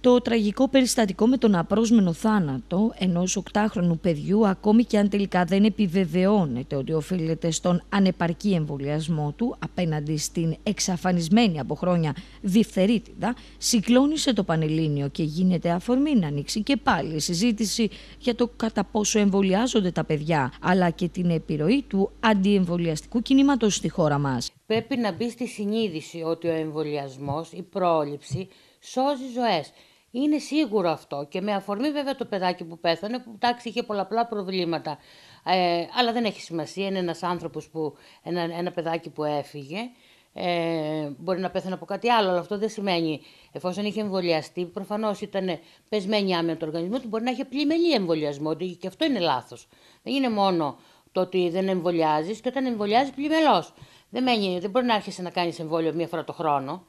Το τραγικό περιστατικό με τον απρόσμενο θάνατο ενός οκτάχρονου παιδιού, ακόμη και αν τελικά δεν επιβεβαιώνεται ότι οφείλεται στον ανεπαρκή εμβολιασμό του απέναντι στην εξαφανισμένη από χρόνια διφθερίτιδα, συγκλώνησε το Πανελλήνιο και γίνεται αφορμή να ανοίξει και πάλι η συζήτηση για το κατά πόσο εμβολιάζονται τα παιδιά, αλλά και την επιρροή του αντιεμβολιαστικού κινήματος στη χώρα μας. Πρέπει να μπει στη συνείδηση ότι ο εμβολιασμός η πρόληψη, σώζει ζωές. Είναι σίγουρο αυτό και με αφορμή βέβαια το παιδάκι που πέθανε, που εντάξει είχε πολλαπλά προβλήματα, ε, αλλά δεν έχει σημασία, είναι ένας άνθρωπος που, ένα, ένα παιδάκι που έφυγε, ε, μπορεί να πέθανε από κάτι άλλο, αλλά αυτό δεν σημαίνει, εφόσον είχε εμβολιαστεί, προφανώς ήταν πεσμένη άμυνα του οργανισμού, ότι μπορεί να είχε πλημελή εμβολιασμό, και αυτό είναι λάθος. Δεν είναι μόνο το ότι δεν εμβολιάζεις, και όταν εμβολιάζεις, πλημελό. Δεν, δεν μπορεί να άρχισε να κάνεις εμβόλιο μία φορά το χρόνο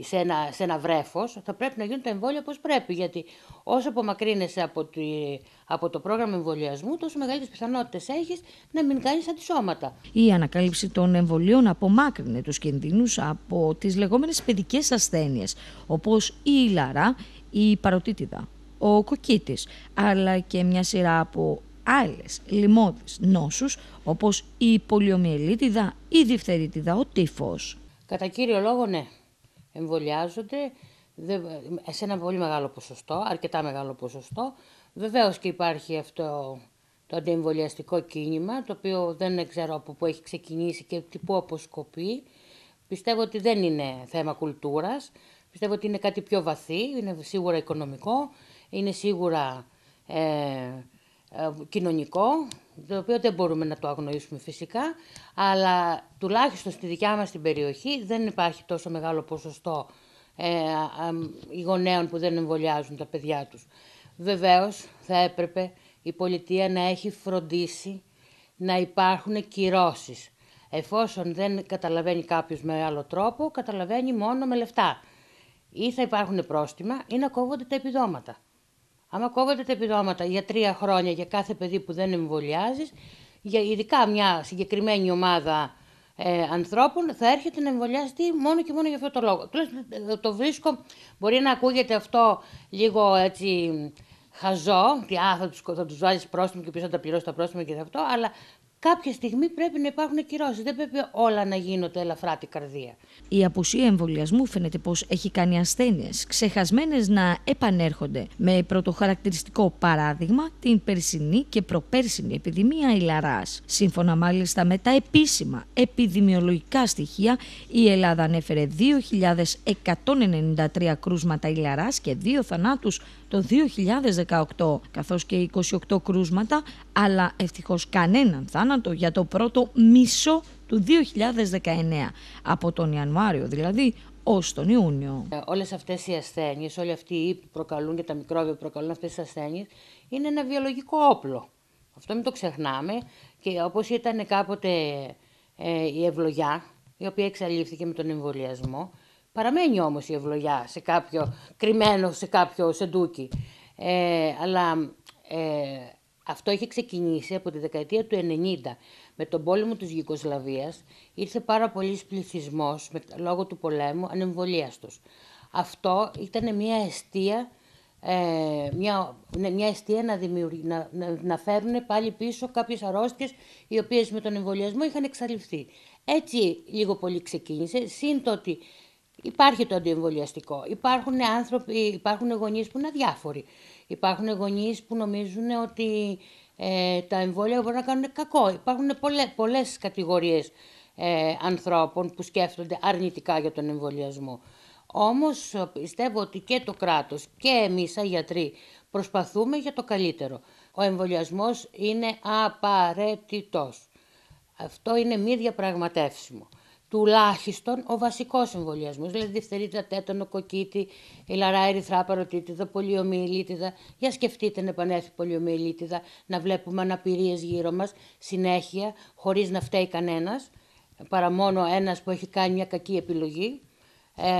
σε ένα, σε βρέφος, θα πρέπει να γίνουν τα εμβόλια όπως πρέπει. Γιατί όσο απομακρύνεσαι από, τη, από το πρόγραμμα εμβολιασμού, τόσο μεγαλύτερες πιθανότητες έχεις να μην κάνεις αντισώματα. Η ανακάλυψη των εμβολίων απομάκρυνε τους κινδύνους από τις λεγόμενες παιδικές ασθένειες, όπως η λαρά, η παροτίτιδα, ο κοκκίτης, αλλά και μια σειρά από άλλες λοιμώδεις νόσους όπως η πολιομιελίτιδα, η διφθερίτιδα, ο τύφος. Κατά κύριο λόγο ναι εμβολιάζονται σε ένα πολύ μεγάλο ποσοστό, αρκετά μεγάλο ποσοστό. Βεβαίως και υπάρχει αυτό το αντιεμβολιαστικό κίνημα, το οποίο δεν ξέρω από πού έχει ξεκινήσει και τι πού αποσκοπεί. Πιστεύω ότι δεν είναι θέμα κουλτούρας, πιστεύω ότι είναι κάτι πιο βαθύ, είναι σίγουρα οικονομικό, είναι σίγουρα ε, ε κοινωνικό, το οποίο δεν μπορούμε να το αγνοήσουμε φυσικά, αλλά τουλάχιστον στη δικιά μας την περιοχή δεν υπάρχει τόσο μεγάλο ποσοστό ε, γονέων που δεν εμβολιάζουν τα παιδιά τους. Βεβαίως θα έπρεπε η πολιτεία να έχει φροντίσει να υπάρχουν κυρώσεις. Εφόσον δεν καταλαβαίνει κάποιος με άλλο τρόπο, καταλαβαίνει μόνο με λεφτά. Ή θα υπάρχουν πρόστιμα ή να κόβονται τα επιδόματα. Άμα κόβονται τα επιδόματα για τρία χρόνια για κάθε παιδί που δεν εμβολιάζεις, για ειδικά μια συγκεκριμένη ομάδα ε, ανθρώπων θα έρχεται να εμβολιαστεί μόνο και μόνο για αυτό το λόγο. Ε, το βρίσκω, μπορεί να ακούγεται αυτό λίγο έτσι χαζό, ότι θα τους τους βάζεις πρόστιμο και πίσω θα τα πληρώσει τα πρόστιμα και αυτό, αλλά κάποια στιγμή πρέπει να υπάρχουν κυρώσεις. Δεν πρέπει όλα να γίνονται ελαφρά την καρδία. Η απουσία εμβολιασμού φαίνεται πως έχει κάνει ασθένειες ξεχασμένες να επανέρχονται. Με πρωτοχαρακτηριστικό παράδειγμα την περσινή και προπέρσινη επιδημία ηλαρά. Σύμφωνα μάλιστα με τα επίσημα επιδημιολογικά στοιχεία, η Ελλάδα ανέφερε 2.193 κρούσματα ηλαρά και 2 θανάτους το 2018, καθώς και 28 κρούσματα, αλλά ευτυχώς κανέναν θάνατο για το πρώτο μισό του 2019, από τον Ιανουάριο δηλαδή ως τον Ιούνιο. Ε, όλες αυτές οι ασθένειες, όλοι αυτοί που προκαλούν και τα μικρόβια που προκαλούν αυτές τις ασθένειες, είναι ένα βιολογικό όπλο. Αυτό μην το ξεχνάμε και όπως ήταν κάποτε ε, η ευλογιά, η οποία εξαλείφθηκε με τον εμβολιασμό, παραμένει όμως η ευλογιά σε κάποιο κρυμμένο, σε κάποιο σεντούκι. Ε, αλλά ε, αυτό έχει ξεκινήσει από τη δεκαετία του 90 με τον πόλεμο της Γιουγκοσλαβίας. Ήρθε πάρα πολύ πληθυσμός λόγω του πολέμου ανεμβολίαστος. Αυτό ήταν μια αιστεία, ε, μια, ναι, μια αιστεία να, να, να, να φέρουν πάλι πίσω κάποιες αρρώστιες οι οποίες με τον εμβολιασμό είχαν εξαλειφθεί. Έτσι λίγο πολύ ξεκίνησε, Σύντομα ότι Υπάρχει το αντιεμβολιαστικό. Υπάρχουν άνθρωποι, υπάρχουν γονείς που είναι αδιάφοροι. Υπάρχουν γονείς που νομίζουν ότι ε, τα εμβόλια μπορούν να κάνουν κακό. Υπάρχουν πολλές, κατηγορίες ε, ανθρώπων που σκέφτονται αρνητικά για τον εμβολιασμό. Όμως πιστεύω ότι και το κράτος και εμείς σαν γιατροί προσπαθούμε για το καλύτερο. Ο εμβολιασμός είναι απαραίτητος. Αυτό είναι μη διαπραγματεύσιμο τουλάχιστον ο βασικός εμβολιασμός. δηλαδή δευτερίτιδα, τέτονο, κοκκίτη, ηλαρά, ερυθρά, παροτίτιδα, πολιομιελίτιδα. Για σκεφτείτε να επανέλθει πολιομιελίτιδα, να βλέπουμε αναπηρίες γύρω μας συνέχεια, χωρίς να φταίει κανένας, παρά μόνο ένας που έχει κάνει μια κακή επιλογή. Ε,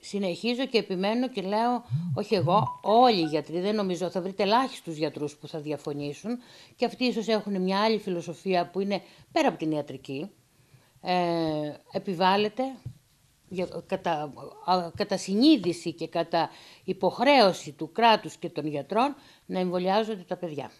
συνεχίζω και επιμένω και λέω, όχι εγώ, όλοι οι γιατροί, δεν νομίζω, θα βρείτε ελάχιστους γιατρούς που θα διαφωνήσουν και αυτοί ίσως έχουν μια άλλη φιλοσοφία που είναι πέρα από την ιατρική, ε, επιβάλλεται για, κατά, κατά συνείδηση και κατά υποχρέωση του κράτους και των γιατρών να εμβολιάζονται τα παιδιά.